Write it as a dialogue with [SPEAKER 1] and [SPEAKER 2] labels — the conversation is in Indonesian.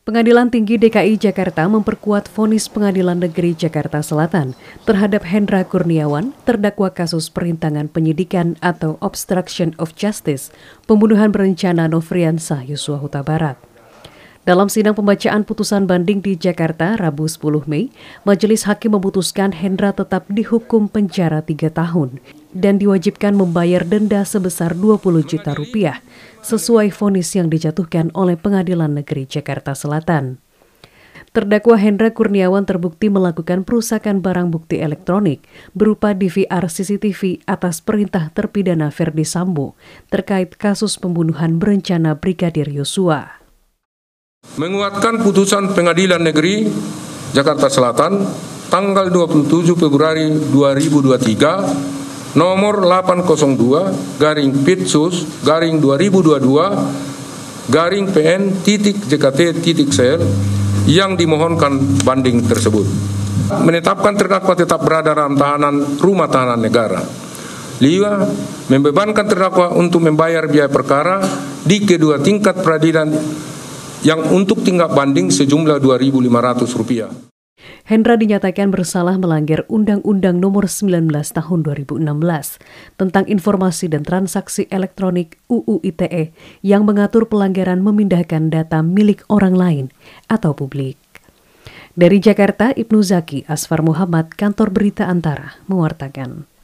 [SPEAKER 1] Pengadilan Tinggi DKI Jakarta memperkuat vonis Pengadilan Negeri Jakarta Selatan terhadap Hendra Kurniawan, terdakwa kasus perintangan penyidikan atau obstruction of justice, pembunuhan berencana Nofriansah Yosua Huta Barat. Dalam sidang pembacaan putusan banding di Jakarta, Rabu 10 Mei, Majelis Hakim memutuskan Hendra tetap dihukum penjara 3 tahun dan diwajibkan membayar denda sebesar 20 juta rupiah sesuai vonis yang dijatuhkan oleh Pengadilan Negeri Jakarta Selatan. Terdakwa Hendra Kurniawan terbukti melakukan perusakan barang bukti elektronik berupa DVR CCTV atas perintah terpidana Verdi Sambo terkait kasus pembunuhan berencana Brigadir Yosua.
[SPEAKER 2] Menguatkan putusan Pengadilan Negeri Jakarta Selatan tanggal 27 Februari 2023 nomor 802 garing Pitsus garing 2022 garing PN titik JKT titik sel yang dimohonkan banding tersebut. Menetapkan terdakwa tetap berada dalam tahanan rumah tahanan negara. liwa membebankan terdakwa untuk membayar biaya perkara di kedua tingkat peradilan yang untuk tingkat banding sejumlah Rp2.500.
[SPEAKER 1] Hendra dinyatakan bersalah melanggar Undang-Undang Nomor 19 Tahun 2016 tentang Informasi dan Transaksi Elektronik UU ITE yang mengatur pelanggaran memindahkan data milik orang lain atau publik. Dari Jakarta, Ibnu Zaki, Asfar Muhammad, Kantor Berita Antara, mewartakan.